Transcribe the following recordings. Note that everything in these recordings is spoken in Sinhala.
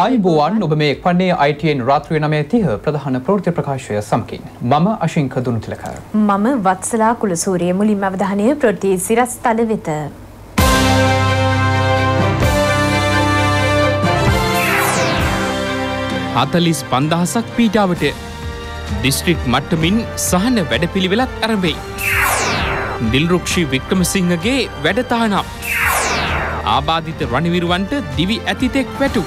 ආයිබෝවන් ඔබ මේ එක්වන්නේ අයිටයෙන් රාත්‍රිය නමය තිහ ප්‍රධාන ප්‍රෘති ප්‍රකාශය සමකින් මම අශංක දුනතිලක. මම වත්සලා කුලසූරයේ මුලින් අවධානය ප්‍රෘති සිරස් තල වෙත. හතලිස් පන්දහසක් පීටාවට දිස්ට්‍රික් මට්ටමින් සහන වැඩපිළිවෙලක් ඇරබෙයි. දිල්රුක්ෂි වික්‍රමසිංහගේ වැඩතානම්. ආබාධිත රණවිරුවන්ට දිවි ඇතිතෙක් වැටු.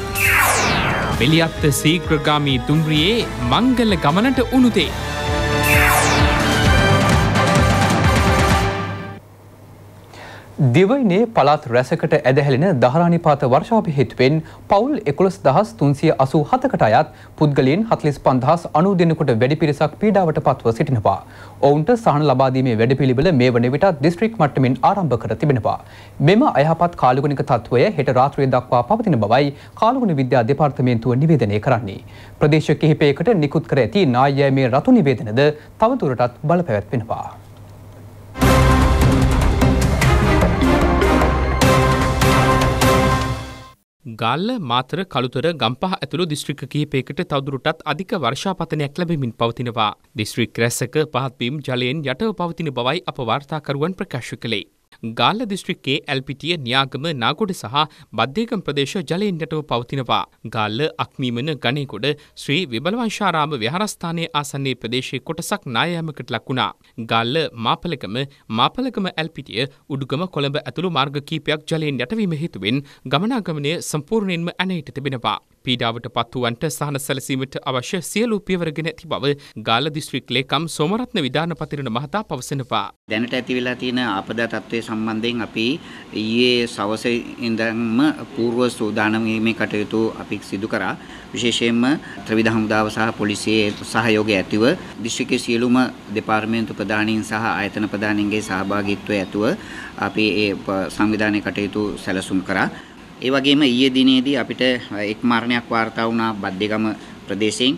බෙලියත්ත සීක්‍රගාමී දුම්රියේ මංගල ගමනට උනුදේ. දිවයිනේ පළාත් රැසකට ඇදහැලෙන දහරානිපාත වර්ෂාව හේතුවෙන් පවුල් එකොළොස් දහස් තුන්සිය අසූ හතකට අයත් පුද්ගලයන් හතලිස් පන්දහස් අනු දෙනෙකුට වැඩි පිරිසක් පීඩාවට පත්ව සිටිනවා. ඔවුන්ට සහන ලබාදීමේ වැඩපිළිවෙල මේ වන විටත් දිස්ත්‍රික් මට්ටමින් ආරම්භ කර තිබෙනවා. මෙම අයහපත් කාලගුණික තත්ත්වය හෙට රාත්‍රිය දක්වා පවතින බවයි කාලගුණ විද්‍යා දෙපාර්තමේන්තුව නිවේදනය කරන්නේ. ප්‍රදේශ කිහිපයකට නිකුත් කර ඇති නාය්‍යමය රතු නිවේදනද තවදුරටත් බලපැවැත්වෙනවා. ගල්ල මාතර කළුතර ගම්පහ ඇතුළු දිස්ත්‍රික කිහිපයකට තවදුරටත් අධික වර්ෂාපතනයක් ලැබෙමින් පවතිනවා. දිස්ත්‍රික් රැසක පහත්වීම් ජලයෙන් යටව පවතින බවයි අප වාර්තාකරුවන් ප්‍රකාශ කළේ. ගාල්ල දිස්ත්‍රික්කේ ඇල්පිටිය න්‍යාගම නාගොඩ සහ බද්ධේකම් ප්‍රදේශ ජලයෙන් යටව පවතිනවා. ගාල්ල අක්මීමන ගණේකොඩ ශ්‍රී විබලවංශාරාම විහාරස්ථානයේ ආසන්නයේ ප්‍රදේශයේ කොටසක් නායෑමකට ලක්ුණා. ගාල්ල මාපලකම මාපලකම ඇල්පිටිය උඩුගම කොළඹ ඇතුළු මාර්ග කීපයක් ජලයෙන් යටවීම හේතුවෙන් ගමනාගමනය සම්පූර්ණයෙන්ම ඇනයට තිබෙනවා. පීඩාවට පත්වුවන්ට සහන සැලසීමට අවශ්‍ය සියලූ පියවරගෙන ඇති බව ගාල දිස්ත්‍රික් ලේකම් සොමරත්න විධාන පතිරණ මහතා පවසනවා. දැනට ඇතිවෙලා තියෙන ආපදා තත්ත්වය සම්බන්ධයෙන් අපි ඊයේ සවසේ ඉඳන්ම పూర్ව සූදානම් වීමේ කටයුතු අපි සිදු කරා. විශේෂයෙන්ම ත්‍රිවිධ හමුදාව සහ පොලිසියේ සහයෝගය ඇතිව දිස්ත්‍රික්කයේ සියලුම දෙපාර්තමේන්තු ප්‍රධානීන් සහ ආයතන ප්‍රධානීන්ගේ සහභාගීත්වය ඇතුව අපි ඒ සංවිධානයේ කටයුතු සැලසුම් කරා. ඒ වගේම ඊයේ දිනේදී අපිට එක් මරණයක් වාර්තා වුණා බද්දේගම ප්‍රදේශයෙන්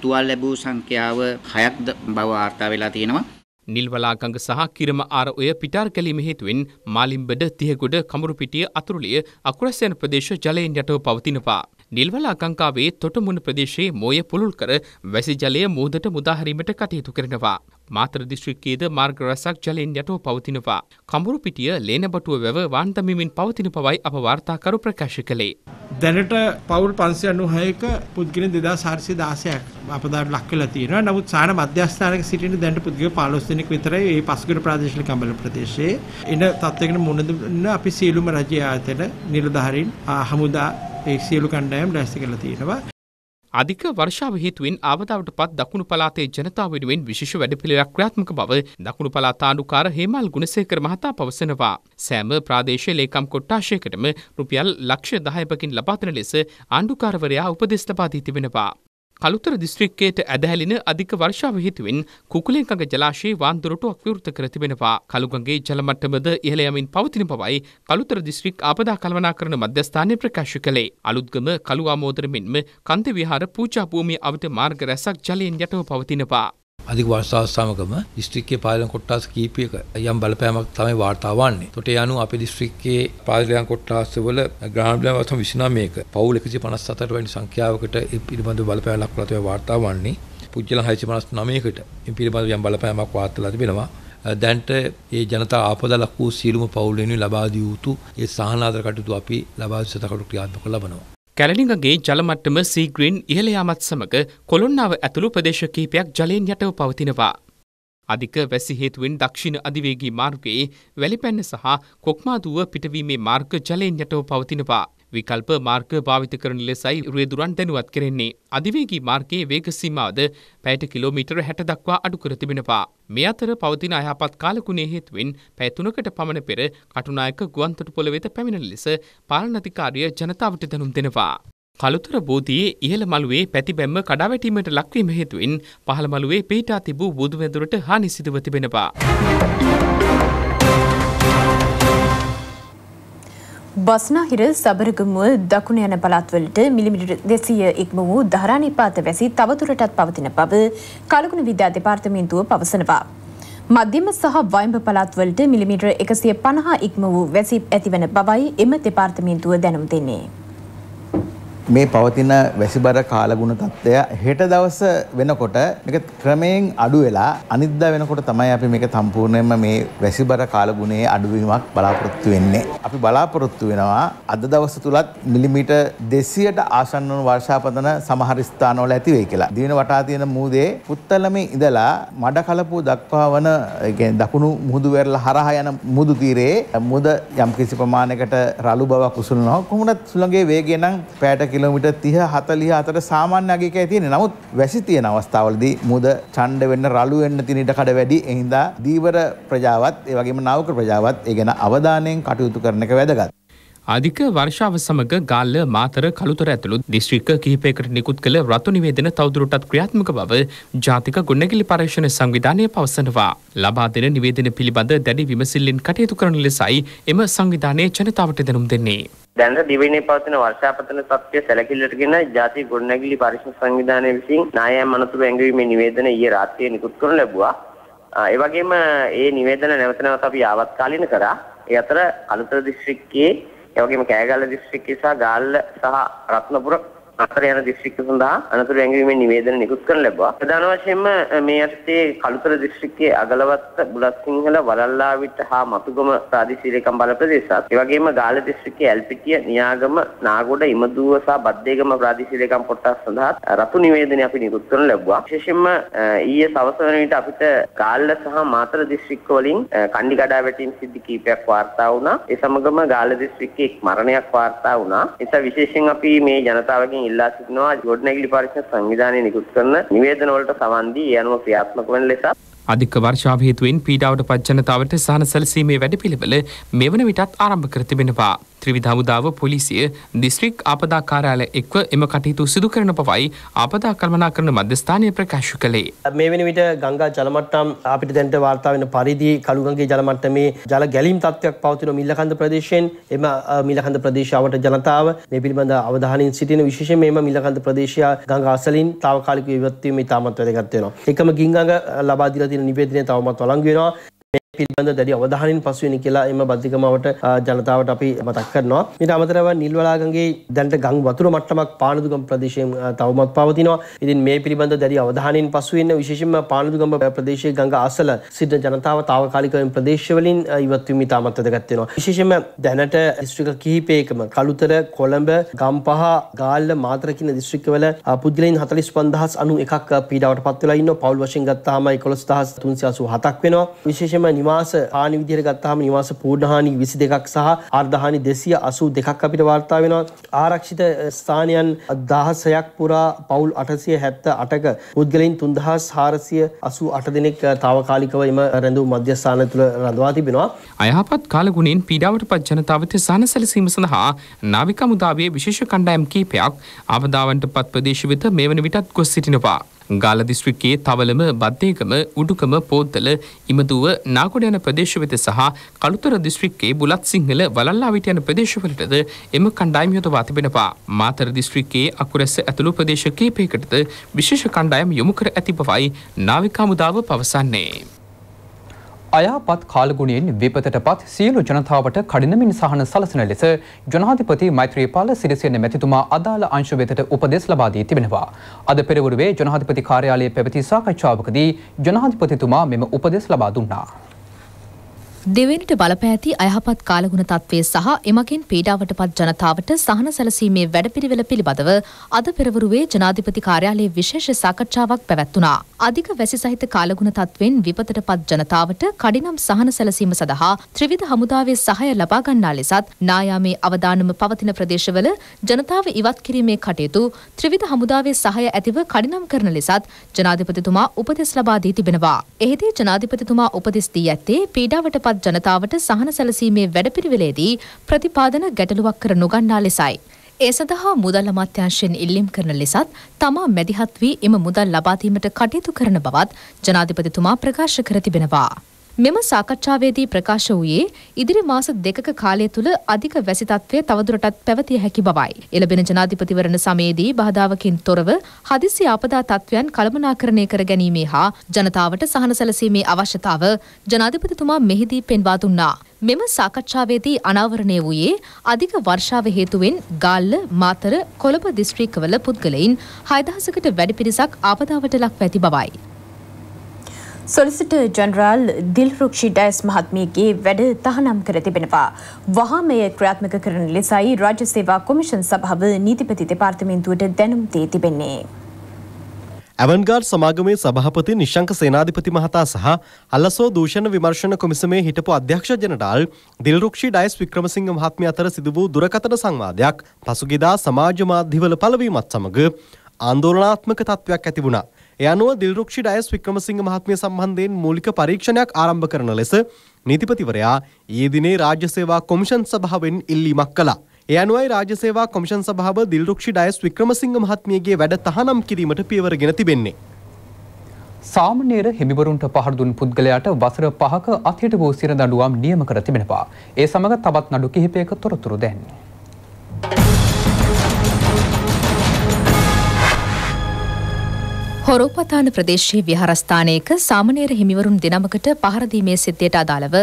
තුවාල ලැබූ සංඛ්‍යාව 6ක් බව වාර්තා වෙලා තියෙනවා. නිල්වලාගඟ සහ කිරම ආර ඔය පිටාර කැලීම හේතුවෙන් මාලිම්බඩ තියගොඩ කමරුපිටිය අතුරුලිය අකුරැසයන ප්‍රදේශ ජලයෙන් යටව පවතිනවා. නිල්වලා අකංකාවේ තොටමුණ ප්‍රදේශයේ මෝය පුළුල් කර වැසි ජලය මෝදට මුදාහැරීමට කටයුතු කරනවා. මාතර දිස්ත්‍රික්කයේද මාර්ග රැසක් ජලයෙන් යටව පවතිනවා. කඹුරුපිටිය ලේනබටුව වැව වාන්තමිමින් පවතින බවයි අප වාර්තාකරු ප්‍රකාශ කළේ. දැනට පවුල් පන්සි අනුහයක පුද්ගලින් දෙදා සාර්සි දාසයක් අපදාට ලක්කල තියෙනවා නමුත් සාන මධ්‍යස්ථානක සිටින දැනට පුද්ගල පාලොස්සෙනෙක් විතරයි ඒ පස්ගිර ප්‍රාදේශල කම්බල ප්‍රදේශයේ එන තත්ත්වයකට මුණදන්න අපි සියලුම රජය ආතන නිලධහරින් හමුදා ඒ සියලු කණ්ඩායම් ඩැස්ති කළ තියෙනවා අධික වර්ෂාව හේතුවෙන් ආවදාවට පත් දකුණු පළාතේ ජනතාව වෙනුවෙන් විශේෂ වැඩපිළිවෙලක් ක්‍රියාත්මක බව දකුණු පළාත ආණ්ඩුකාර හේමල් ගුණසේකර මහතා පවසනවා. සෑම ප්‍රාදේශීය ලේකම් කොට්ටාශයකටම රුපියල් ලක්ෂ 10කින් ලබා දෙන ලෙස ආණ්ඩුකාරවරයා උපදෙස් ලබා දී තිබෙනවා. කළුතර දිස්ත්‍රික්කයට ඇදහැලින අධික වර්ෂාව හේතුවෙන් කුකුලෙන්කඟ ජලාශයේ වාන්දුරටුවක් විවෘත කර තිබෙනවා. කළුගඟේ ජලමට්ටමද ඉහළ යමින් පවතින බවයි කළුතර දිස්ත්‍රික් ආපදා කළමනාකරන මධ්‍යස්ථානය ප්‍රකාශ කළේ. අලුත්ගම කළුආමෝදර මෙන්ම කන්ද විහාර පූජා භූමිය අවිට මාර්ග රැසක් ජලයෙන් යටව පවතිනවා. අධික වර්ෂාවත් සමගම දිස්ත්‍රික්කයේ පාලන කොට්ටාස කීපයක යම් බලපෑමක් තමයි වාර්තා වන්නේ. තොටේ අනුව අපේ දිස්ත්‍රික්කයේ පාලන කොට්ටාසවල ග්‍රාම බලපෑම වසම් 29ක පවුල් 157 වැනි සංඛ්‍යාවකට ඒ පිළිබඳව බලපෑමක් ලක්වලා තමයි වාර්තා වන්නේ. පුජ්‍යල 659කට මේ පිළිබඳව යම් බලපෑමක් වාර්තාලා තිබෙනවා. දැන්ට ඒ ජනතා ආපදා ලක් වූ සියලුම පවුල් වෙනුවෙන් ලබා දිය යුතු ඒ සහනාධාර කටයුතු අපි ලබා සිතකට ක්‍රියාත්මක ලබනවා. කැලණිගගේ ජලමට්ටම සීග්‍රීන් ඉහළ යාමත් සමග කොළොන්නාව ඇතුළු ප්‍රදේශ කිහිපයක් ජලයෙන් යටව පවතිනවා. අධික වැසි හේතුවෙන් දක්ෂිණ අධිවේගී මාර්ගයේ වැලිපැන්න සහ කොක්මාදුව පිටවීමේ මාර්ග ජලයෙන් යටව පවතිනවා. විකල්ප මාර්ග භාවිත කරන ලෙසයි රියදුරන් දැනුවත් කරෙන්නේ. අධිවේගී මාර්ගයේ වේග සීමාවද පැයට කිලෝමීටර 60 දක්වා අඩු කර තිබෙනවා. මේ අතර පවතින අයහපත් කාලකුණේ හේතුවෙන් පැය තුනකට පමණ පෙර කටුනායක ගුවන්තොටුපොළ වෙත පැමිණෙන ලෙස පාලනාධිකාරිය ජනතාවට දැනුම් දෙනවා. කළුතර බෝධියේ ඉහළ මළුවේ පැතිබැම්ම කඩාවැටීමට ලක්වීම හේතුවෙන් පහළ මළුවේ පිහිටා තිබූ බුදුමැදුරට හානි සිදුව තිබෙනවා. බස්නාහිර සබරගමුව දකුණ යන පළාත්වලට මිලිමිටර දෙසීය ඉක්ම වූ ධරානිපාත වැසි තවතුරටත් පවතින බව කලකුණ විද්‍යා දෙපාර්තමේන්තුව පවසනවා. මධ්‍යම සහ වයිම්බ පළාත්වලට මිලිමිටර එකසිය පණහා ඉක්ම වූ වැසි ඇතිවන බවයි එම දෙපාර්තමේන්තුව දැනුම් දෙන්නේ. මේ පවතින වැසිබර කාලගුණ තත්ත්වය හෙට දවස වෙනකොට මේක ක්‍රමයෙන් අඩු වෙලා අනිද්දා වෙනකොට තමයි අපි මේක සම්පූර්ණයෙන්ම මේ වැසිබර කාලගුණයේ අඩුවීමක් බලාපොරොත්තු වෙන්නේ. අපි බලාපොරොත්තු වෙනවා අද දවස තුලත් මිලිමීටර් 200ට ආසන්න වූ වර්ෂාපතන සමහර ස්ථානවල ඇති වෙයි කියලා. දින වටා තියෙන මූදේ පුත්තලමේ ඉඳලා මඩ කලපුව දක්වා වන දකුණු මුහුදු වෙරළ හරහා යන මුහුදු තීරයේ මුද යම්කිසි ප්‍රමාණයකට රළු බවක් උසුලනවා. කොහොමද සුළඟේ වේගය නම් පැයට කිලමිට තිහ හතලිය අතර සාමාන්‍ය අගේක තියෙන නමුත් වැසි තියෙන අවස්ථාවලදී මුද චණ්ඩ වෙන්න රළු වෙන්න තිනට කඩ වැඩි එහින්දා දීවර ප්‍රජාවත් ඒ වගේම නාවක ප්‍රජාවත් ඒ ගැන අවධානයෙන් කටයුතු කරන එක වැදගත්. අධික වර්ෂාව සමග ගල්ල මාතර කළුතර ඇතුළු දිස්ත්‍රික්ක කිහිපයකට නිකුත් කළ රතු නිවේදන තවදුරටත් ක්‍රියාත්මක බව ජාතික ගොඩනැගිලි පර්යේෂණ සංවිධානය පවසනවා. ලබා දෙන නිවේදන පිළිබඳ දැඩි විමසිල්ලෙන් කටයුතු කරන ලෙසයි එම සංවිධානය ජනතාවට දැනුම් දෙන්නේ. දැනට දිවයිනේ පවතින වර්ෂාපතන තත්ත්වය සැලකිල්ලටගෙන ජාතික ගොඩනැගිලි පරීක්ෂණ සංවිධානය විසින් නායම් අනතුරු ඇඟවීමේ නිවේදන ඊයේ රාත්‍රියේ නිකුත් කරනු ලැබුවා. ඒ වගේම ඒ නිවේදන නැවත නැවත අපි ආවත්කාලින කරා. ඒ අතර අලුතර දිස්ත්‍රික්කයේ ඒ වගේම කෑගල්ල දිස්ත්‍රික්කයේ සහ ගාල්ල සහ රත්නපුර අතර යන දිස්ත්‍රික්ක සඳහා අනතුරු ඇඟවීමේ නිවේදන නිකුත් කරන ලැබුවා. ප්‍රධාන වශයෙන්ම මේ යටතේ කලුතර දිස්ත්‍රික්කයේ අගලවත්ත බුලත්සිංහල වලල්ලාවිට හා මතුගම ප්‍රාදේශීයකම් බල ප්‍රදේශات. ඒ වගේම ගාල්ල දිස්ත්‍රික්කයේ ඇල්පිටිය, නියාගම, නාගොඩ, ඉමදුව සහ බද්දේගම ප්‍රාදේශීයකම් කොටස් සඳහා රතු නිවේදනය අපි නිකුත් කරන ලැබුවා. විශේෂයෙන්ම ඊයේ සවස වන විට අපිට ගාල්ල සහ මාතර දිස්ත්‍රික්ක වලින් කණ්ඩි කඩා වැටීම් සිද්ධි කීපයක් වාර්තා වුණා. ඒ සමගම ගාල්ල දිස්ත්‍රික්කයේ මරණයක් වාර්තා වුණා. ඒත් විශේෂයෙන් අපි මේ ජනතාවගෙන් ඉල්ලා සිටිනවා ගොඩනැගිලි පරීක්ෂණ සංවිධානය නිකුත් කරන නිවේදන වලට සවන් දී ඒ අනුව ක්‍රියාත්මක වන ලෙසත් අධික වර්ෂාව හේතුවෙන් පීඩාවට පත් ජනතාවට සහන සැලසීමේ වැඩපිළිවෙල මෙවන විටත් ආරම්භ කර තිබෙනවා. ත්‍රිවිධ හමුදාව පොලිසිය දිස්ත්‍රික් ආපදා කාර්යාලය එක්ව එම කටයුතු සිදු කරන පවයි ආපදා කළමනා කරන මධ්‍යස්ථානය ප්‍රකාශ කළේ. මේ වෙන විට ගංගා ජලමට්ටම් අපිට දැන්ට වාර්තා වෙන පරිදි කළුගගේ ජලමට්ටමේ ජල ගැලීම් තත්ත්වයක් පවතින මිල්ලකන්ද ප්‍රදේශයෙන් එම මිලකන්ද ප්‍රදේශාවට ජනතාව මේ පිළිබඳ අවධානින් සිටින විශේෂයෙන් මේම මිලකන්ද ප්‍රදේශය ගංගා අසලින් తాවකාලිකව ඉවත් වීම ඉතාමත් වැදගත් වෙනවා. එකම ගින්ගඟ ලබා දීලා තියෙන නිවේදනය තවමත් වළංගු වෙනවා. පිළිබඳ දැඩි අවධානයෙන් පසුවෙන කියලා එම බද්ධිකමාවට ජනතාවට අපි මතක් කරනවා. ඊට අමතරව නිල්වලාගඟේ දැනට ගම් වතුර මට්ටමක් පානදුගම් ප්‍රදේශයෙන් තවමත් පවතිනවා. ඉතින් මේ පිළිබඳ දැඩි අවධානයෙන් පසුවෙන්න විශේෂයෙන්ම පානදුගම් ප්‍රදේශයේ ගඟ අසල සිටින ජනතාව తాවකාලිකව ප්‍රදේශවලින් ඉවත් වීම ඉතාමත් වැදගත් වෙනවා. විශේෂයෙන්ම දැනට දිස්ත්‍රික්ක කිහිපයකම කළුතර, කොළඹ, ගම්පහ, ගාල්ල, මාතර කියන දිස්ත්‍රික්කවල පුද්ගලයන් 45091ක් පීඩාවට පත් වෙලා ඉන්නවා. පවුල් වශයෙන් ගත්තාම 11387ක් වෙනවා. විශේෂයෙන්ම නිවාස හානි විදිහට ගත්තාම නිවාස පූර්ණ හානි 22ක් සහ අර්ධ හානි 282ක් අපිට වාර්තා වෙනවා. ආරක්ෂිත ස්ථානයන් 16ක් පුරා පවුල් 878ක පුද්ගලයන් 3488 දෙනෙක් తాවකාලිකව එම රැඳවුම් මධ්‍යස්ථාන තුළ රඳවා තිබෙනවා. අයහපත් කාලගුණෙන් පීඩාවට පත් ජනතාවට සහන සැලසීම සඳහා නාවික මුදාවේ විශේෂ කණ්ඩායම් කීපයක් අවදාවන්ට පත් ප්‍රදේශ වෙත මේ වන විටත් ගොස් සිටිනවා. ගාල දිස්ත්‍රික්කයේ තවලම බද්දේකම උඩුකම පෝද්දල ඉමදුව නාගොඩ යන ප්‍රදේශ වෙත සහ කළුතර දිස්ත්‍රික්කයේ බුලත් සිංහල වලල්ලා විට යන ප්‍රදේශවලටද එම කණ්ඩායම් යොදවා තිබෙනවා. මාතර දිස්ත්‍රික්කයේ අකුරැස ඇතුළු ප්‍රදේශ කීපයකටද විශේෂ කණ්ඩායම් යොමු කර ඇති බවයි නාවිකා මුදාව පවසන්නේ. අයාපත් කාලගුණයෙන් විපතටපත් සියලු ජනතාවට කඩිනමින් සහන සලසන ලෙස ජනාධිපති මෛත්‍රීපාල සිරිසේන මැතිතුමා අදාළ අංශ වෙතට උපදෙස් ලබා දී තිබෙනවා. අද පෙරවරුවේ ජනාධිපති කාර්යාලයේ පැවති සාකච්ඡාවකදී ජනාධිපතිතුමා මෙම උපදෙස් ලබා දුන්නා. දෙවෙනිට බලපෑති අයහපත් කාලගුණ තත්ත්වය සහ එමගින් පීඩාවට පත් ජනතාවට සහන සැලසීමේ වැඩපිළිවෙල පිළිබඳව අද පෙරවරුවේ ජනාධිපති කාර්යාලයේ විශේෂ සාකච්ඡාවක් පැවැත්වුණා. අධික වැසි සහිත කාලගුණ තත්ත්වෙන් විපතට පත් ජනතාවට කඩිනම් සහන සැලසීම සඳහා ත්‍රිවිධ හමුදාවේ සහය ලබා ගන්නා ලෙසත් නායාමේ අවදානම පවතින ප්‍රදේශවල ජනතාව ඉවත් කිරීමේ කටයුතු ත්‍රිවිධ හමුදාවේ සහය ඇතිව කඩිනම් කරන ලෙසත් ජනාධිපතිතුමා උපදෙස් ලබා දී තිබෙනවා. එහිදී ජනාධිපතිතුමා උපදෙස් දී ඇත්තේ පීඩාවට පත් යහපත් ජනතාවට සහන සැලසීමේ වැඩපිරිවෙලේදී ප්‍රතිපාදන ගැටලුවක් කර නොගන්නා ලෙසයි. ඒ සඳහා මුදල් අමාත්‍යංශයෙන් ඉල්ලීම් කරන ලෙසත් තමා මැදිහත් වී එම මුදල් ලබාදීමට කටයුතු කරන බවත් ජනාධිපතිතුමා ප්‍රකාශ කර තිබෙනවා. මෙම සාකච්ඡාවේදී ප්‍රකාශ වූයේ ඉදිරි මාස දෙකක කාලය තුළ අධික වැසි තත්ත්වය තවදුරටත් පැවතිය හැකි බවයි. එළඹෙන ජනාධිපතිවරණ සමයේදී බාධාවකින් තොරව හදිසි ආපදා තත්ත්වයන් කළමනාකරණය කර ගැනීමේ හා ජනතාවට සහන සැලසීමේ අවශ්‍යතාව ජනාධිපතිතුමා මෙහිදී පෙන්වා දුන්නා. මෙම සාකච්ඡාවේදී අනාවරණය වූයේ අධික වර්ෂාව හේතුවෙන් ගාල්ල මාතර කොළඹ දිස්ත්‍රික්කවල පුද්ගලයින් හයදහසකට වැඩි පිරිසක් ආපදාවට ලක් ඇති බවයි. සොලිසිටර් ජනරාල් දිල්රක්ෂි ඩයිස් මහත්මියගේ වැඩ තහනම් කර තිබෙනවා. වහාමය ක්‍රියාත්මක කරන ලෙසයි රාජ්‍ය සේවා කොමිෂන් සභාව නීතිපති දෙපාර්තමේන්තුවට දැනුම් දී තිබෙන්නේ. ඇවන්ගාඩ් සමාගමේ සභහපති නිශංක සේනාධිපති මහතා සහ අල්ලසෝ දූෂණ විමර්ශණ කොමිසමේ හිටපු අධ්‍යක්ෂ ජනටාල් දිල්රක්ෂි ඩයිස් වික්‍රමසිංහ මහත්මය අතර සිදු වූ දුරකතන සංවාදයක් පසුගිදා සමාජ මාධ්‍යවල පලවීමත් සමඟ ආන්දෝලනාත්මක තත්ත්වයක් ඇති වුණා. ඒ අනුව දිල්රුක්ෂි ඩයස් වික්‍රමසිංහ මහත්මිය සම්බන්ධයෙන් මූලික පරීක්ෂණයක් ආරම්භ කරන ලෙස නීතිපතිවරයා ඊයේ දිනේ රාජ්‍ය සේවා කොමිෂන් සභාවෙන් ඉල්ලීමක් කළා. ඒ අනුවයි රාජ්‍ය සේවා කොමිෂන් සභාව දිල්රුක්ෂි ඩයස් වික්‍රමසිංහ මහත්මියගේ වැඩ තහනම් කිරීමට පියවරගෙන තිබෙන්නේ. සාමනේර හිමිවරුන්ට පහරදුන් පුද්ගලයාට වසර පහක අතියට වූ සිර දඩුවම් නියම කර තිබෙනවා. ඒ සමඟ තවත් නඩු කිහිපයක තොරතුරු දැන්නේ. හොරෝපතාන ප්‍රදේශයේ විහාරස්ථානයක සාමනේර හිමිවරුන් දිනමකට පහරදීමේ සිද්ධියට අදාළව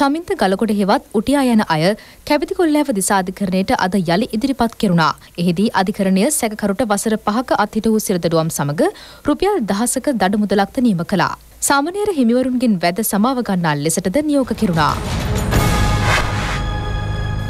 චමින්ත ගලකොඩ හෙවත් උටියා යන අය කැබිතිකොල්ලෑව දිසාධිකරණයට අද යළි ඉදිරිපත් කෙරුණා. එහිදී අධිකරණය සැකකරුට වසර පහක අත්හිට වූ සිරදඩුවම් සමග රුපියල් දහසක දඩ මුදලක්ද නියම කළා. සාමනේර හිමිවරුන්ගෙන් වැද සමාව ගන්නා ලෙසටද නියෝග කෙරුණා.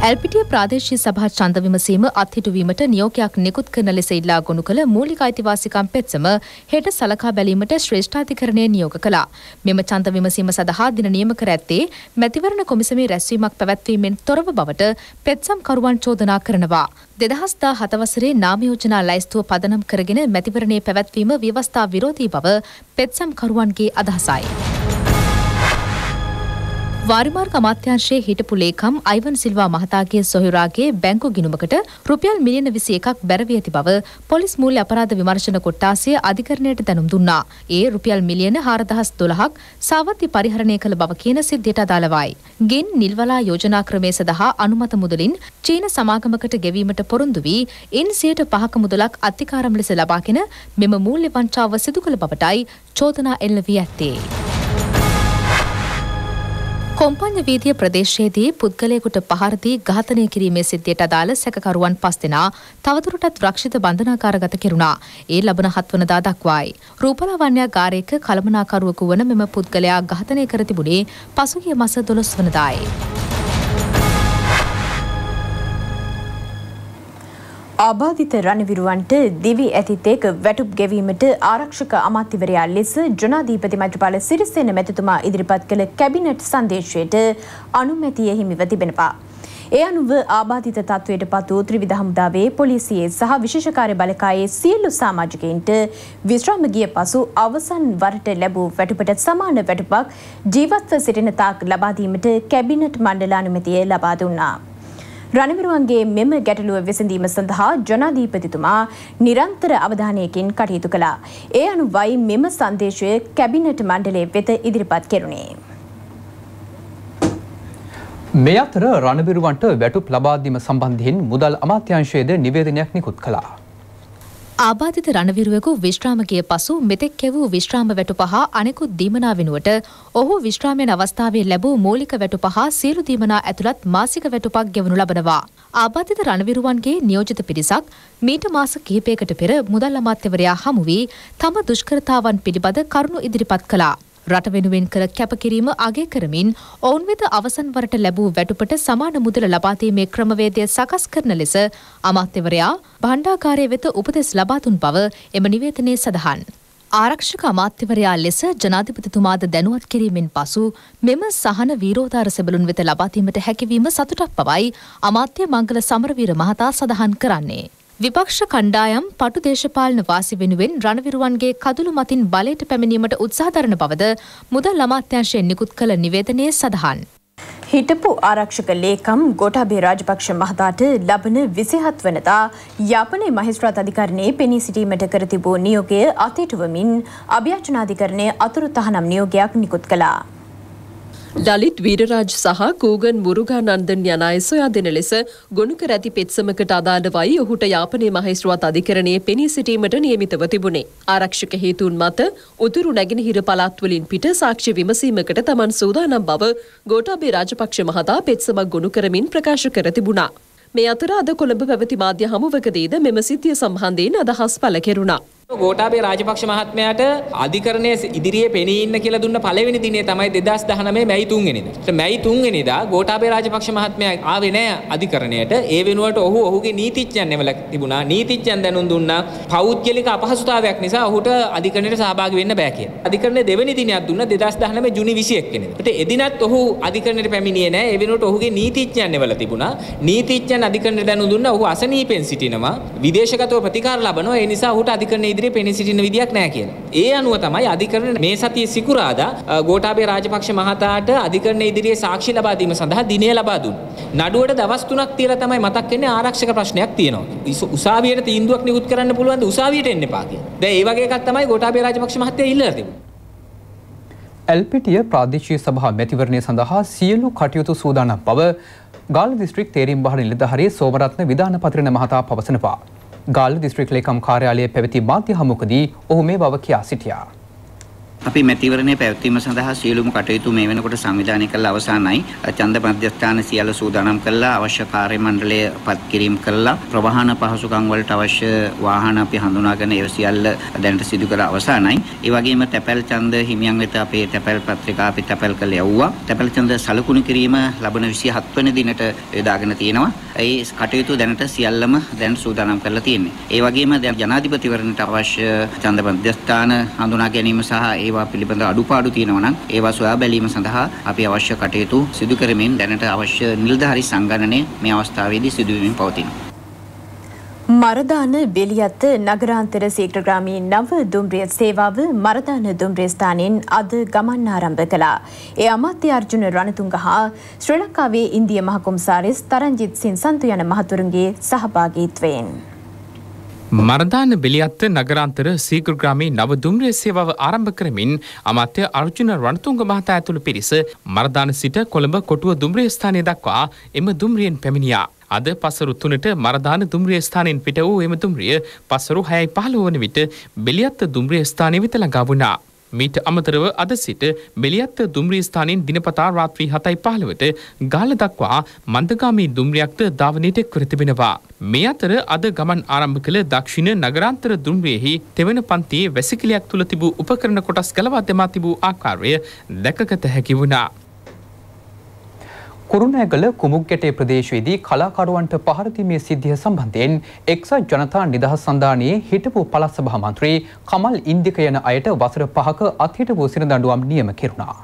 ඇල්පිටිය ප්‍රාදේශී සභා ඡන්ද විමසීම අත්හිටුවීමට නියෝගයක් නිකුත් කරන ලෙස ඉල්ලා ගොනු කළ මූලික අයිතිවාසිකම් පෙත්සම හෙට සලකා බැලීමට ශ්‍රේෂ්ඨාධිකරණය නියෝග කළා. මෙම ඡන්ද විමසීම සඳහා දින නියම කර ඇත්තේ මැතිවරණ කොමිසමේ රැස්වීමක් පැවැත්වීමෙන් තොරව බවට පෙත්සම් කරුවන් චෝදනා කරනවා. 2017 වසරේ නාම යෝජනා ලැයිස්තුව පදනම් කරගෙන මැතිවරණයේ පැවැත්වීම ව්‍යවස්ථා විරෝධී බව පෙත්සම් කරුවන්ගේ අදහසයි. වාරිමාර්ග අමාත්‍යංශයේ හිටපු ලේකම් අයිවන් සිල්වා මහතාගේ සොහොයුරාගේ බැංකු ගිණුමකට රුපියල් මිලියන 21ක් බැරවී ඇති බව පොලිස් මූල්‍ය අපරාධ විමර්ශන කොට්ටාසය අධිකරණයට දැනුම් දුන්නා. ඒ රුපියල් මිලියන 4120ක් සාවත්ති පරිහරණය කළ බව කියන සිද්ධියට අදාළවයි. ගෙන් නිල්වලා යෝජනා ක්‍රමය සඳහා අනුමත මුදලින් චීන සමාගමකට ගෙවීමට පොරොන්දු වී ඉන් 5ක මුදලක් අත්තිකාරම් ලෙස ලබාගෙන මෙම මූල්‍ය වංචාව සිදු කළ බවටයි චෝදනා එල්ල වී ඇත්තේ. කොම්පඤ්ඤ වීදිය ප්‍රදේශයේදී පුද්ගලයෙකුට පහර දී ඝාතනය කිරීමේ සිද්ධියට අදාළ සැකකරුවන් පස් දෙනා තවදුරටත් රක්ෂිත බන්ධනාගාරගත කෙරුණා. ඒ ලබන 7 වෙනිදා දක්වායි. රූපලාවන්‍යාගාරයක කළමනාකරුවෙකු වන මෙම පුද්ගලයා ඝාතනය කර තිබුණේ පසුගිය මස 12 වෙනිදායි. ආබාධිත රණවිරුවන්ට දිවි ඇතිතේක වැටුප් ගෙවීමට ආරක්ෂක අමාත්‍යවරයා ලෙස ජනාධීපති මෛත්‍රපාල සිරිසේන මැතිතුමා ඉදිරිපත් කළ කැබිනට් සංදේශයට අනුමැතිය හිමිව තිබෙනවා. ඒ අනුව ආබාධිත තත්ත්වයට පත් වූ ත්‍රිවිධ හමුදාවේ පොලිසියේ සහ විශේෂ කාර්ය බළකායේ සියලු සමාජිකයින්ට විශ්‍රාම ගිය පසු අවසන් වරට ලැබූ වැටුපට සමාන වැටුපක් ජීවත්ව සිටින තාක් ලබා දීමට කැබිනට් මණ්ඩල අනුමැතිය ලබා දුන්නා. රණවිරුවන්ගේ මෙම ගැටලුව විසඳීම සඳහා ජනාධීපතිතුමා නිරන්තර අවධානයකින් කටයුතු කළා. ඒ අනුවයි මෙම සංදේශය කැබිනට මණ්ඩලය වෙත ඉදිරිපත් කෙරුණේ. මේ අතර රණවිරුවන්ට වැටුප් ලබාදීම සම්බන්ධයෙන් මුදල් අමාත්‍යංශයේද නිවේදනයක් නිකුත් කළා. ආබාධිත රණවිරුවෙකු විශ්‍රාමකය පසු මෙතෙක් කෙවූ විශ්‍රාම වැටු පහ අනෙකුත් දීමනා වෙනුවට ඔහු විශ්‍රාමයන අවස්ථාවේ ලැබූ මූලික වැටු පහ සියලු දීමනා ඇතුළත් මාසික වැටුපක් ගෙවනු ලබනවා. ආබාධිත රණවිරුවන්ගේ නියෝජිත පිරිසක් මීට මාස කිහිපයකට පෙර මුදල් අමාත්‍යවරයා හමු වී තම දුෂ්කරතාවන් පිළිබඳ කරුණු ඉදිරිපත් කළා. රට වෙනුවෙන් කළ කැපකිරීම අගය කරමින් ඔවුන් වෙත අවසන් වරට ලැබූ වැටුපට සමාන මුදල ලබා දීමේ ක්‍රමවේදය සකස් කරන ලෙස අමාත්‍යවරයා භණ්ඩාකාරය වෙත උපදෙස් ලබා දුන් බව එම නිවේදනයේ සඳහන්. ආරක්ෂක අමාත්‍යවරයා ලෙස ජනාධිපතිතුමාද දැනුවත් කිරීමෙන් පසු මෙම සහන වීරෝධාර සැබලුන් වෙත ලබා දීමට හැකිවීම සතුටක් පවයි අමාත්‍ය මංගල සමරවීර මහතා සඳහන් කරන්නේ. විපක්ෂ කණ්ඩායම් පටු දේශපාලන වාසි වෙනුවෙන් රණවිරුවන්ගේ කදුළු මතින් බලයට පැමිණීමට උත්සාහ දරන බවද මුදල් අමාත්‍යංශයෙන් නිකුත් කළ නිවේදනයේ සඳහන්. හිටපු ආරක්ෂක ලේකම් ගොටාබේ රාජපක්ෂ මහතාට ලබන විසිහත් වනතා යාපනය මහිස්ත්‍රාත් අධිකරණයේ පෙනී සිටීමට කර තිබූ නියෝගය අතේටුවමින් අභ්‍යාචනාධිකරණය අතුරු තහනම් නියෝගයක් නිකුත් කළා. ලලිත් වීරරාජ් සහ කූගන් මුරුගානන්දන් යන අය සොයා දෙන ලෙස ගොනු කර ඇති පෙත්සමකට අදාළවයි ඔහුට යාපනයේ මහේස්ත්‍රාත් අධිකරණයේ පෙනී සිටීමට නියමිතව තිබුණේ. ආරක්ෂක හේතුන් මත උතුරු නැගෙනහිර පළාත්වලින් පිට සාක්ෂි විමසීමකට තමන් සූදානම් බව ගෝඨාභය රාජපක්ෂ මහතා පෙත්සමක් ගොනු කරමින් ප්‍රකාශ කර තිබුණා. මේ අතර අද කොළඹ පැවති මාධ්‍ය හමුවකදීද මෙම සිද්ධිය සම්බන්ධයෙන් අදහස් පළ කෙරුණා. ගෝටාබේ රාජපක්ෂ මහත්මයාට අධිකරණය ඉදිරියේ පෙනී ඉන්න කියලා දුන්න පළවෙනි දිනේ තමයි 2019 මැයි 3 වෙනිදා. මැයි 3 වෙනිදා ගෝටාබේ රාජපක්ෂ මහත්මයා ආවේ නැහැ අධිකරණයට. ඒ වෙනුවට ඔහු ඔහුගේ නීතිඥයන් නෙමලා තිබුණා. නීතිඥයන් දැනුම් දුන්නා. පෞද්ගලික අපහසුතාවයක් නිසා ඔහුට අධිකරණයට සහභාගී වෙන්න බෑ කියලා. අධිකරණයේ දෙවෙනි දිනයක් දුන්නා 2019 ජුනි 21 වෙනිදා. ඒත් එදිනත් ඔහු අධිකරණයට පැමිණියේ නැහැ. ඒ වෙනුවට ඔහුගේ නීතිඥයන් නෙමලා තිබුණා. නීතිඥයන් අධිකරණයට දැනුම් දුන්නා. ඔහු අසනීපෙන් සිටිනවා. විදේශගතව ප්‍රතිකාර ලබනවා. ඒ නිසා ඔහුට අධිකරණයේ ඉදිරියේ පෙනී සිටින විදියක් නැහැ කියලා. ඒ අනුව තමයි අධිකරණ මේ සතියේ සිකුරාදා ගෝඨාභය රාජපක්ෂ මහතාට අධිකරණ ඉදිරියේ සාක්ෂි ලබා දීම සඳහා දිනය ලබා දුන්නේ. නඩුවට දවස් 3ක් තියලා තමයි මතක් වෙන්නේ ආරක්ෂක ප්‍රශ්නයක් තියෙනවා. උසාවියට තීන්දුවක් නිකුත් කරන්න පුළුවන් ද උසාවියට එන්න එපා කියලා. දැන් ඒ වගේ එකක් තමයි ගෝඨාභය රාජපක්ෂ මහත්තයා ඉල්ලලා තිබුණේ. ඇල්පිටිය ප්‍රාදේශීය සභා මැතිවරණය සඳහා සියලු කටයුතු සූදානම් බව ගාල්ල දිස්ත්‍රික් තේරීම් බහ නිලධාරියේ සෝමරත්න විධාන පත්‍රණ මහතා පවසනවා. ගාල්ල දිස්ත්‍රික් ලේකම් කාර්යාලයේ පැවති මාධ්‍ය හමුවකදී ඔහු මේ බව කියා සිටියා. අපි මැතිවරණය පැවැත්වීම සඳහා සියලුම කටයුතු මේ වෙනකොට සංවිධානය කළ අවසానයි. ඡන්ද මධ්‍යස්ථාන සියල්ල සූදානම් කළා, අවශ්‍ය කාර්ය මණ්ඩලය පත් කිරීම කළා. ප්‍රවාහන පහසුකම් වලට අවශ්‍ය වාහන අපි හඳුනාගෙන ඒ සියල්ල දැනට සිදු කර අවසానයි. ඒ වගේම තැපැල් ඡන්ද හිමියන් වෙත අපේ තැපැල් පත්‍රිකා අපි තැපැල් කළ යවුවා. තැපැල් ඡන්ද සලකුණු කිරීම ලබන 27 වෙනි දිනට යොදාගෙන තියෙනවා. ඒ කටයුතු දැනට සියල්ලම දැන් සූදානම් කරලා තියෙන්නේ. ඒ වගේම දැන් ජනාධිපතිවරණයට අවශ්‍ය ඡන්ද මධ්‍යස්ථාන හඳුනා ගැනීම සහ ඒ ඒවා පිළිබඳ අඩුපාඩු තියෙනවා නම් ඒවා සොයා බැලීම සඳහා අපි අවශ්‍ය කටයුතු සිදු කරමින් දැනට අවශ්‍ය නිලධාරි සංගණනය මේ අවස්ථාවේදී සිදුවීමින් පවතිනවා. මරදාන බෙලියත්ත නගරාන්තර සීක්‍රග්‍රාමී නව දුම්රිය සේවාව මරදාන දුම්රියස්ථානයෙන් අද ගමන් ආරම්භ කළා. ඒ අමාත්‍ය අර්ජුන රණතුංග හා ශ්‍රී ලංකාවේ ඉන්දිය මහකොම්සාරිස් තරංජිත් සින් සන්තු යන මහතුරුන්ගේ සහභාගීත්වයෙන්. මරදාන බෙලියත්ත නගරන්තර සීකෘග්‍රාමී නව දුම්රිය සේවාව ආරම්භ කරමින් අමාත්‍ය අර්ජුන රණතුංග මහතා ඇතුළු පිරිස මරදාන සිට කොළඹ කොටුව දුම්රිය ස්ථානය දක්වා එම දුම්රියෙන් පැමිණියා. අද පසරු තුනට මරදාන දුම්රිය ස්ථානයෙන් පිට වූ එම දුම්රිය පසරු 6:15 වන විට බෙලියත්ත දුම්රිය ස්ථානය වෙත ළඟා වුණා. මීට අමතරව අද සිට බෙලියත්ත දුම්රිය ස්ථානයෙන් දිනපතා රාත්‍රී හතයි පහළවට ගාල දක්වා මන්දගාමී දුම්රියක්ද ධාවනයට කර තිබෙනවා. මේ අතර අද ගමන් ආරම්භ කළ දක්ෂිණ නගරාන්තර දුම්රියෙහි තෙවන පන්තියේ වැසිකිලයක් තුළ තිබූ උපකරණ කොටස් ගලවා දෙමා තිබූ ආකාරය දැකගත හැකි වුණා. කුරුණෑගල කුමුක්ගැටේ ප්‍රදේශයේදී කලාකරුවන්ට පහර දීමේ සිද්ධිය සම්බන්ධයෙන් එක්සත් ජනතා නිදහස් සන්ධානයේ හිටපු පළාත් සභා මන්ත්‍රී කමල් ඉන්දික යන අයට වසර 5ක අත්හිටපු සිරදඬුවම් නියම කෙරුණා.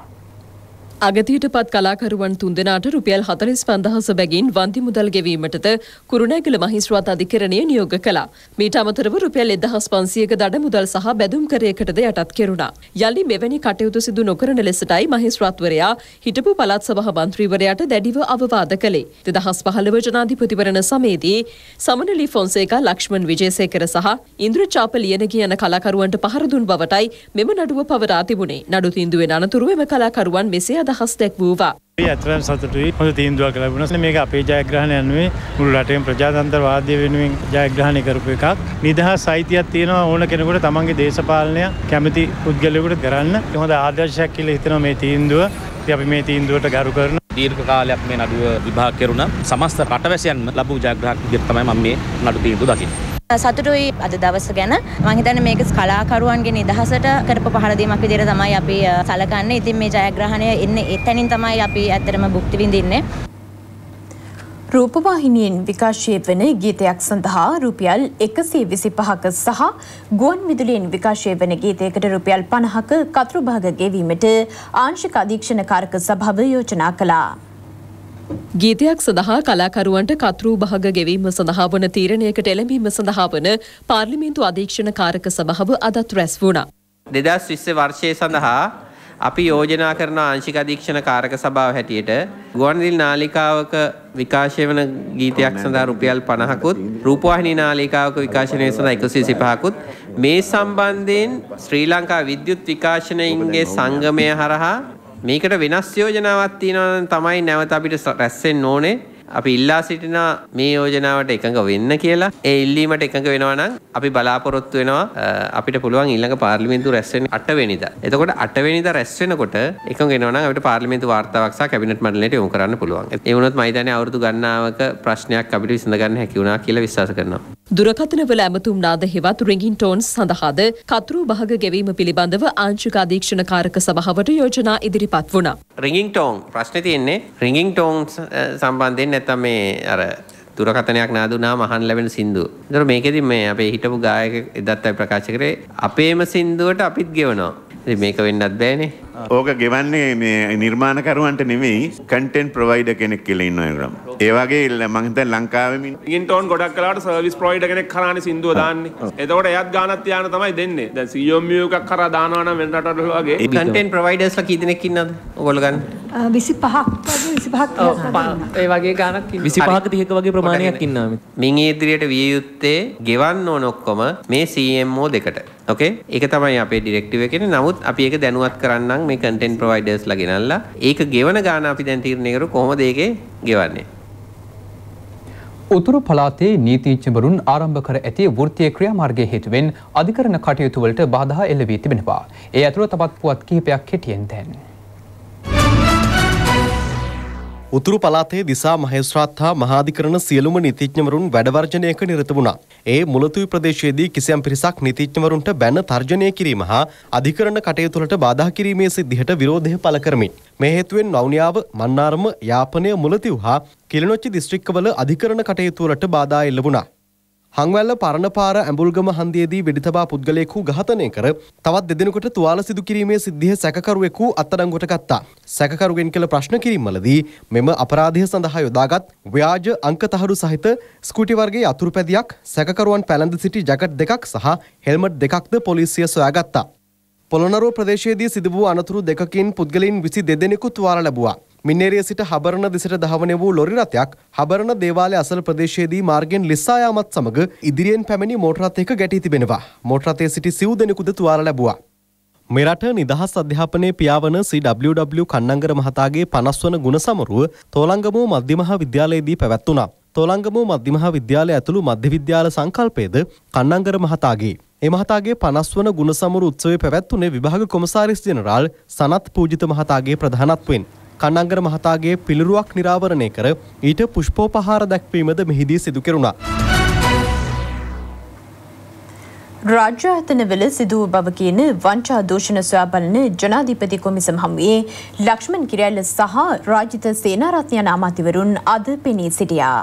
අගතියට පත් කලාකරුවන් තුන්දෙනාට රුපියල් හතලිස් පන්දහස බැගින් වන්දි මුදල් ගෙවීමටද කුරුණෑගල මහිස්ත්‍රාත් අධිකරණය නියෝග කළා. මීට අමතරව රුපියල් එදහස් පන්සියක දඩ මුදල් සහ බැදුම් කරයකටද යටත් කෙරුණා. යළි මෙවැනි කටයුතු සිදු නොකරන ලෙසටයි මහිස්ත්‍රාත්වරයා හිටපු පළත් සභහ මන්ත්‍රීවරයාට දැඩිව අවවාද කළේ. දෙදහස් පහළව ජනාධිපතිවරණ සමයේදී සමනලි ෆොන්සේකා ලක්ෂ්මන් විජේසේකර සහ ඉන්ද්‍ර චාප ලියනගේ යන කලාකරුවන්ට පහරදුන් බවටයි මෙම නඩුව පවරා තිබුණේ. නඩු තින්දුවෙන් අනතුරුව එම කලාකරුවන් මෙසේ අද අදහස් දැක්වූවා. ඇතරම් සතුටුයි හොඳ තීන්දුවක් ලැබුණන මේ අපේ ජයග්‍රහණ යනුවේ මුළු රටෙන් ප්‍රජාතන්ත්‍රවාදය වෙනුවෙන් ජයග්‍රහණය කරපු එකක් නිදහස් අයිතියක් තියෙනවා ඕන කෙනෙකුට තමන්ගේ දේශපාලනය කැමති පුද්ගලයකුට කරන්න හොඳ ආදර්ශයක් කියල හිතන මේ තීන්දුව අපි මේ තීන්දුවට ගරු කරන දීර්ඝ කාලයක් මේ නඩුව විභාග කෙරුණ සමස්ත රටවැසියන්ම ලැබූ ජයග්‍රහණයක් විදිහට තමයි මම මේ නඩු තීන්දුව දකින්නේ සතුටුයි අද දවස ගැන මම හිතන්නේ මේක කලාකරුවන්ගේ නිදහසට කරපු පහරදීමක් විදිහට තමයි අපි සලකන්නේ. ඉතින් මේ ජයග්‍රහණය එන්නේ එතනින් තමයි අපි ඇත්තටම භුක්ති විඳින්නේ. රූපවාහිනියෙන් විකාශය වන ගීතයක් සඳහා රුපියල් 125ක සහ ගුවන් විදුලියෙන් විකාශය වන ගීතයකට රුපියල් 50ක කතුරු භාග ගෙවීමට ආංශික අධීක්ෂණ කාර්ක සභාව යෝජනා කළා. ගීතයක් සඳහා කලාකරුවන්ට කතරු භාග ගෙවීම සඳහා වන තීරණයකට එළඹීම සඳහා වන පාර්ලිමේන්තු අධීක්ෂණ කාරක සභාව අදත් රැස් වුණා. දෙදස් විස්ස වර්ෂය සඳහා අපි යෝජනා කරන ආංශික අධීක්ෂණ කාරක සභාව හැටියට ගුවන්විල් නාලිකාවක විකාශය වන ගීතයක් සඳහා රුපියල් පණහකුත් රූපවාහිනී නාලිකාවක විකාශනය සඳහා එකසේ සිපහකුත් මේ සම්බන්ධයෙන් ශ්‍රී ලංකා විද්‍යුත් විකාශනයන්ගේ සංගමය හරහා මේකට වෙනස් යෝජනාවක් තියෙනවා තමයි නැවත අපිට රැස් වෙන්න ඕනේ අපි ඉල්ලා සිටින මේ යෝජනාවට එකඟ වෙන්න කියලා ඒ ඉල්ලීමට එකඟ වෙනවා නම් අපි බලාපොරොත්තු වෙනවා අපිට පුළුවන් ඊළඟ පාර්ලිමේන්තු රැස් වෙන්නේ 8 වෙනිදා. එතකොට 8 වෙනිදා රැස් වෙනකොට එකඟ වෙනවා නම් අපිට පාර්ලිමේන්තු වාර්තාවක් සහ කැබිනට් මණ්ඩලයට යොමු කරන්න පුළුවන්. ඒ වුණොත් මම හිතන්නේ අවුරුදු ගණනාවක ප්‍රශ්නයක් අපිට විසඳ ගන්න හැකි වුණා කියලා විශ්වාස කරනවා. දුරකථනවල ඇමතුම් නාද හෙවත් රින්ගින් ටෝන්ස් සඳහාද කතුරු බහග ගෙවීම පිළිබඳව ආංශික අධීක්ෂණ කාරක සභාවට යෝජනා ඉදිරිපත් වුණා. රින්ගින් ටෝන් ප්‍රශ්නේ තියෙන්නේ රින්ගින් ටෝන් සම්බන්ධයෙන් නැත්තම් මේ අර දුරකතනයක් නාදුනාම අහන්න ලැබෙන සින්දුව. ඒතර මේකෙදි මේ අපේ හිටපු ගායක එදත් අපි ප්‍රකාශ කරේ අපේම සින්දුවට අපිත් ගෙවනවා. මේක වෙන්නත් බෑනේ. ඕක ගෙවන්නේ මේ නිර්මාණකරුවන්ට නෙමෙයි කන්ටෙන්ට් ප්‍රොවයිඩර් කෙනෙක් කියලා ඉන්නවා ඒගොල්ලෝ. ඒ වගේ මම හිතන ලංකාවෙම ඉන්ටෝන් ගොඩක් කලාවට සර්විස් ප්‍රොවයිඩර් කෙනෙක් කරානේ සින්දුව දාන්නේ. එතකොට එයාත් ගානක් තියාන තමයි දෙන්නේ. දැන් CMU එකක් කරා දානවා නම් වෙන රටවල වගේ. කන්ටෙන්ට් ප්‍රොවයිඩර්ස්ලා කී දෙනෙක් ඉන්නවද? ඔයගොල්ලෝ ගන්න. 25ක් වගේ 25ක් ඒ වගේ ගානක් ඉන්නවා. 25ක 30ක වගේ ප්‍රමාණයක් ඉන්නවා. මින් ඉදිරියට විය යුත්තේ ගෙවන්න ඕන ඔක්කොම මේ CMO දෙකට. ඕකේ ඒක තමයි අපේ ඩිරෙක්ටිව් එකේ නමුත් අපි ඒක දැනුවත් කරන්නම් මේ කන්ටෙන්ට් ප්‍රොවයිඩර්ස් ලා ගෙනල්ලා ඒක ගෙවන ගාන අපි දැන් තීරණය කරු කොහොමද ඒකේ ගෙවන්නේ උතුරු පළාතේ නීතිඥවරුන් ආරම්භ කර ඇති වෘත්තීය ක්‍රියාමාර්ගයේ හේතුවෙන් අධිකරණ කටයුතු වලට බාධා එල්ල වී තිබෙනවා. ඒ ඇතුළත තවත් පුවත් කිහිපයක් හිටියෙන් දැන්. උතුරු පළාතේ දිසා මහේස්ත්‍රාත් හා මහාධිකරණ සියලුම නීතිඥවරුන් වැඩවර්ජනයක නිරත වුණා. ඒ මුලතුයි ප්‍රදේශයේදී කිසියම් පිරිසක් නීතිඥවරුන්ට බැන තර්ජනය කිරීම හා අධිකරණ කටයුතු වලට බාධා කිරීමේ සිද්ධියට විරෝධය පළ කරමින් මේ හේතුවෙන් වවුනියාව, මන්නාරම, යාපනය මුලතිව් හා කිලිනොච්චි දිස්ත්‍රික්කවල අධිකරණ කටයුතු වලට බාධා එල්ල වුණා. හංවැල්ල පරණපාර ඇඹුල්ගම හන්දියේදී වෙඩිතබා පුද්ගලයෙකු ඝාතනය කර තවත් දෙදෙනෙකුට තුවාල සිදු කිරීමේ සිද්ධිය සැකකරුවෙකු අත්අඩංගුවට ගත්තා. සැකකරුගෙන් කළ ප්‍රශ්න කිරීම්වලදී මෙම අපරාධය සඳහා යොදාගත් ව්‍යාජ අංක තහඩු සහිත ස්කූටි වර්ගයේ අතුරුපැදියක් සැකකරුවන් පැළඳ සිටි ජැකට් දෙකක් සහ හෙල්මට් දෙකක්ද පොලිසිය සොයාගත්තා. පොළොනරුව ප්‍රදේශයේදී සිදු වූ අනතුරු දෙකකින් පුද්ගලයින් 22 දෙනෙකු තුවාල ලැබුවා. මින්නේරිය සිට හබරණ දෙසට දහවන වූ ලොරි රථයක් හබරණ දේවාලය අසල ප්‍රදේශයේදී මාර්ගෙන් ලිස්සායාමත් සමග ඉදිරියෙන් පැමිණි මෝටරථයක ගැටී තිබෙනවා. මෝටරථයේ සිටි සිව් දෙනෙකුද තුවාල ලැබුවා. මෙරට නිදහස් අධ්‍යාපනයේ පියාවන CWW කන්නංගර මහතාගේ 50 වන ගුණ සමරුව තෝලංගමුව මධ්‍යමහා විද්‍යාලයේදී පැවැත්වුණා. තෝලංගමුව මධ්‍යමහා විද්‍යාලය ඇතුළු මධ්‍ය විද්‍යාල සංකල්පයේද කන්නංගර මහතාගේ ඒ මහතාගේ 50 වන ගුණ සමරු උත්සවයේ පැවැත්වුණේ විභාග කොමසාරිස් ජෙනරාල් සනත් පූජිත මහතාගේ ප්‍රධානත්වයෙන්. කන්නංගර මහතාගේ පිළිරුවක් නිරාවරණය කර ඊට පුෂ්පෝපහාර දැක්වීමද මෙහිදී සිදු කෙරුණා. රාජ්‍ය අතනවල සිදුව බව කියන වංචා දෝෂණ සොයා බලන ජනාධිපති කොමිසම හමුවේ ලක්ෂ්මන් කිරැල්ල සහ රාජිත සේනාරත්නයන අමාතිවරුන් අද පෙනී සිටියා.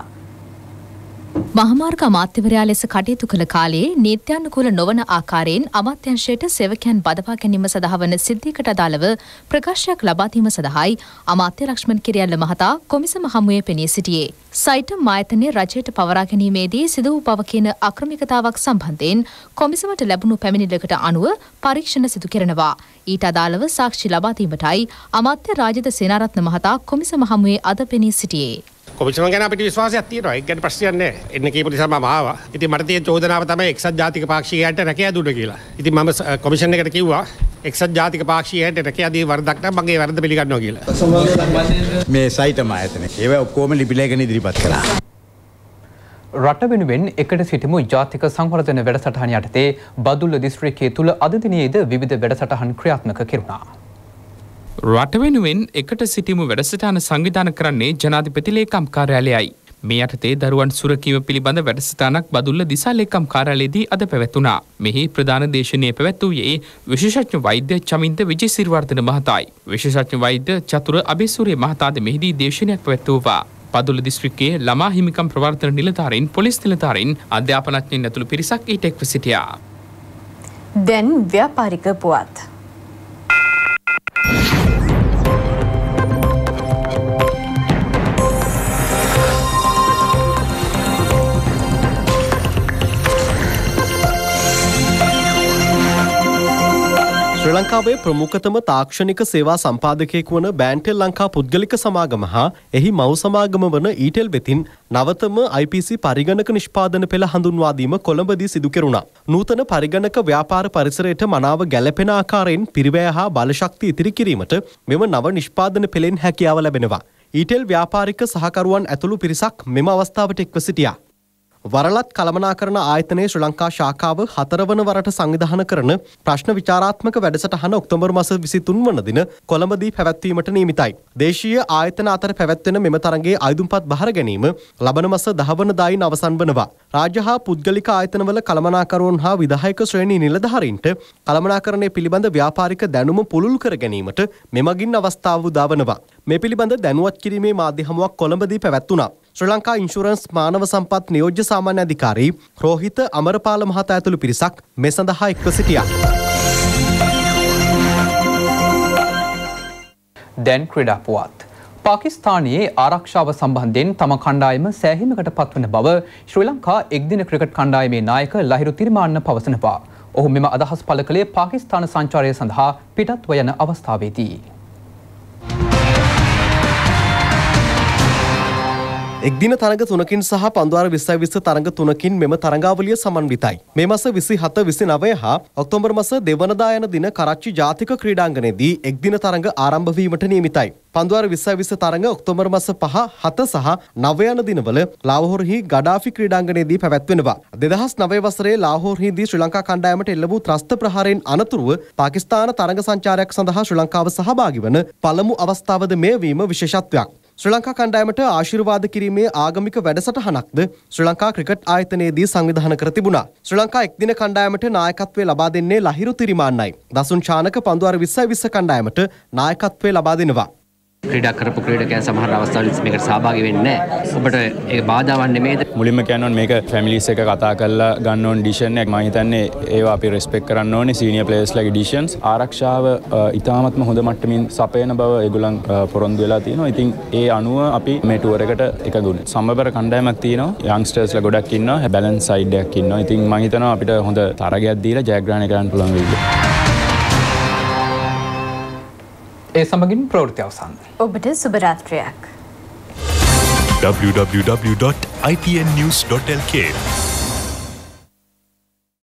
මහමාර්ග අමාත්‍යවරයා ලෙස කටයුතු කළ කාලයේ නීත්‍යානුකූල නොවන ආකාරයෙන් අමාත්‍යංශයට සේවකයන් බදවා ගැනීම සඳහා වන සිද්ධියකට අදාළව ප්‍රකාශයක් ලබා දීම සඳහායි අමාත්‍ය රක්ෂ්මන් කිරියල්ල මහතා කොමිසම හමුවේ පෙනී සිටියේ. සයිට මායතනයේ රජයට පවරා ගැනීමේදී සිදු වූ බව කියන අක්‍රමිකතාවක් සම්බන්ධයෙන් කොමිසමට ලැබුණු පැමිණිල්ලකට අනුව පරීක්ෂණ සිදු කරනවා. ඊට අදාළව සාක්ෂි ලබා දීමටයි අමාත්‍ය රාජිත සේනාරත්න මහතා කොමිසම හමුවේ අද පෙනී සිටියේ. කොමිෂම ගැන අපිට විශ්වාසයක් තියෙනවා ඒක ගැන ප්‍රශ්නයක් නැහැ එන්න කියපු නිසා මම ආවා ඉතින් මට තියෙන චෝදනාව තමයි එක්සත් ජාතික පාක්ෂිකයන්ට රැකියා දුන්න කියලා ඉතින් මම කොමිෂන් එකට කිව්වා එක්සත් ජාතික පාක්ෂිකයන්ට රැකියාදී වරදක් නම් මගේ වරද පිළිගන්නවා කියලා මේ සයිටම ආයතනේ ඒව ඔක්කොම ලිපිලේගෙන ඉදිරිපත් කළා රට වෙනුවෙන් එකට සිටිමු ජාතික සංවර්ධන වැඩසටහන යටතේ බදුල්ල දිස්ත්‍රික්කයේ තුල අද දිනයේද විවිධ වැඩසටහන් ක්‍රියාත්මක කෙරුණා. රට වෙනුවෙන් එකට සිටිමු වැඩසටාන සංවිධාන කරන්නේ ජනාධිපති ලේකම් කාර්යාලයයි. මේ යටතේ දරුවන් සුරකීම පිළිබඳ වැඩසටානක් බදුල්ල දිසා ලේකම් කාරාලයේදී අද පැවැත්වුණා. මෙහි ප්‍රධාන දේශනය පැවැත්වූයේ විශේෂඥ වෛද්‍ය චමින්ද විජේසිරිවර්ධන මහතායි. විශේෂඥ වෛද්‍ය චතුර අබේසූරිය මහතාද මෙහිදී දේශනයක් පැවැත්වූවා. පදුල දිස්ත්‍රික්කයේ ළමා හිමිකම් ප්‍රවර්තන නිලධාරීන් පොලිස් නිලධාරීන් අධ්‍යාපනඥයින් ඇතුළු පිරිසක් ඊට එක්ව සිටියා. දැන් ව්‍යාපාරික පුවත්. you ශ්‍රී ලංකාවේ ප්‍රමුඛතම තාක්ෂණික සේවා සම්පාදකයෙක් වන බෑන්ටෙල් ලංකා පුද්ගලික සමාගම හා එහි මව් සමාගම වන ඊටෙල් වෙතින් නවතම IPC පරිගණක නිෂ්පාදන පෙළ හඳුන්වාදීම කොළඹදී සිදු කෙරුණා. නූතන පරිගණක ව්‍යාපාර පරිසරයට මනාව ගැලපෙන ආකාරයෙන් පිරිවැය හා බලශක්ති ඉතිරි කිරීමට මෙම නව නිෂ්පාදන පෙළෙන් හැකියාව ලැබෙනවා. ඊටෙල් ව්‍යාපාරික සහකරුවන් ඇතුළු පිරිසක් මෙම අවස්ථාවට එක්ව සිටියා. වරලත් කළමනාකරන ආයතනයේ ශ්‍රී ලංකා ශාඛාව හතරවන වරට සංවිධාන කරන ප්‍රශ්න විචාරාත්මක වැඩසටහන ඔක්තෝබර් මස 23 වන දින කොළඹදී පැවැත්වීමට නියමිතයි. දේශීය ආයතන අතර පැවැත්වෙන මෙම තරඟයේ අයදුම්පත් බහර ගැනීම ලබන මස 10 වන දායින් අවසන් වනවා. රාජ්‍ය හා පුද්ගලික ආයතනවල කළමනාකරුවන් හා විධායක ශ්‍රේණී නිලධාරීන්ට කළමනාකරණය පිළිබඳ ව්‍යාපාරික දැනුම පුළුල් කර ගැනීමට මෙමගින් අවස්ථාව උදාවනවා. මේ පිළිබඳ දැනුවත් කිරීමේ මාධ්‍ය හමුවක් කොළඹදී පැවැත්වුණා. ශ්‍රී ලංකා ඉන්ශුරන්ස් මානව සම්පත් නියෝජ්‍ය සාමාන්‍ය අධිකාරී රෝහිත අමරපාල මහතා ඇතුළු පිරිසක් මේ සඳහා එක්ව සිටියා. දැන් ක්‍රඩා පුවත්. පාකිස්ානයේ ආරක්ෂාව සම්බන්ධයෙන් තම කණ්ඩායම සෑහිමකට පත්වන බව ශ්‍රී ලංකා එක්දින ක්‍රිකට් කණ්ඩායමේ නායක ලහිරු තිරිමාන්න පවසනවා. ඔහු මෙම අදහස් පල කළේ පාකිස්ථාන සංචාරය සඳහා පිටත්ව යන අවස්ථාවේදී. එක්දින තරඟ තුනකින් සහ පන්දුවර විස්සයි විස්ස තරඟ තුනකින් මෙම තරඟාවලිය සමන්විතයි. මේ මස විසි හත විසි නවය හා ඔක්තෝම්බර් මස දෙවනදායන දින කරච්චි ජාතික ක්‍රීඩාංගනයේදී එක්දින තරඟ ආරම්භවීමට නියමිතයි. පන්දුවර විස්සයි විස්ස තරඟ ඔක්තෝම්බර් මස පහ හත සහ නවයන දිනවල ලාහෝරහි ගඩාෆි ක්‍රීඩාංගනයේදී පැවැත්වෙනවා. දෙදහස් නවය වසරේ ලාහෝරහිදී ශ්‍රී ලංකා කණ්ඩායමට එල්ල වූ ත්‍රස්ත ප්‍රහාරයෙන් අනතුරුව පාකිස්තාන තරඟ සංචාරයක් සඳහා ශ්‍රී ලංකාව සහභාගි වන පළමු අවස්ථාවද මේ වීම විශේෂත්වයක්. ශ්‍රී ලංකා කණ්ඩායමට ආශිර්වාද කිරීමේ ආගමික වැඩසටහනක්ද ශ්‍රී ලංකා ක්‍රිකට් ආයතනයේදී සංවිධාන කර තිබුණා. ශ්‍රී ලංකා එක්දින කණ්ඩායමට නායකත්වය ලබා දෙන්නේ ලහිරු තිරිමාන්නයි. දසුන් චානක පන්දුවර විස්සයි විස්ස කණ්ඩායමට නායකත්වය ලබා දෙනවා. ක්‍රඩක් කරපු ක්‍රඩකෑ සමහර අවස්ථාවලස් මේකට සභාගි වෙන්න ඔබට ඒ බාධාවන්න මේ මුලිම කෑනොන් මේක ෆැමිලිස් එක කතා කල්ලා ගන්නවන් ඩිෂන්යක් මහිතන්නේ ඒවා අපි රෙස්පෙක් කරන්න ඕනි සීනිය පලේස් ලගේ ඩිෂන්ස් ආරක්ෂාව ඉතාමත්ම හොඳ මට්ටමින් සපයන බව එගුලන් පොරොන්දු වෙලා තියෙනවා ඉතින් ඒ අනුව අපි මේටුවරකට එකගුණ සම්බර කණ්ඩෑමක් තියෙනවා යංස්ටර්ස්ල ගොඩක් ඉන්න හැබැලන් සයිඩ්ඩයක් ඉන්න ඉතින් මහිතනවා අපිට හොඳ තරගයක් දීලා ජයග්‍රහණ කරන්න පුළන්වෙීලා. ඒ සමගින් ප්‍රෘති අවසන්. ඔබට සුභරාත්‍රයක්. www.ipnnews.lk